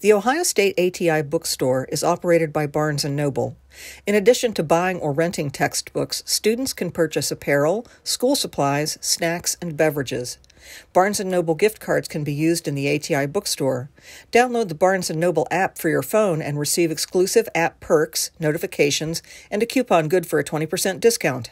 The Ohio State ATI bookstore is operated by Barnes & Noble. In addition to buying or renting textbooks, students can purchase apparel, school supplies, snacks, and beverages. Barnes & Noble gift cards can be used in the ATI bookstore. Download the Barnes & Noble app for your phone and receive exclusive app perks, notifications, and a coupon good for a 20% discount.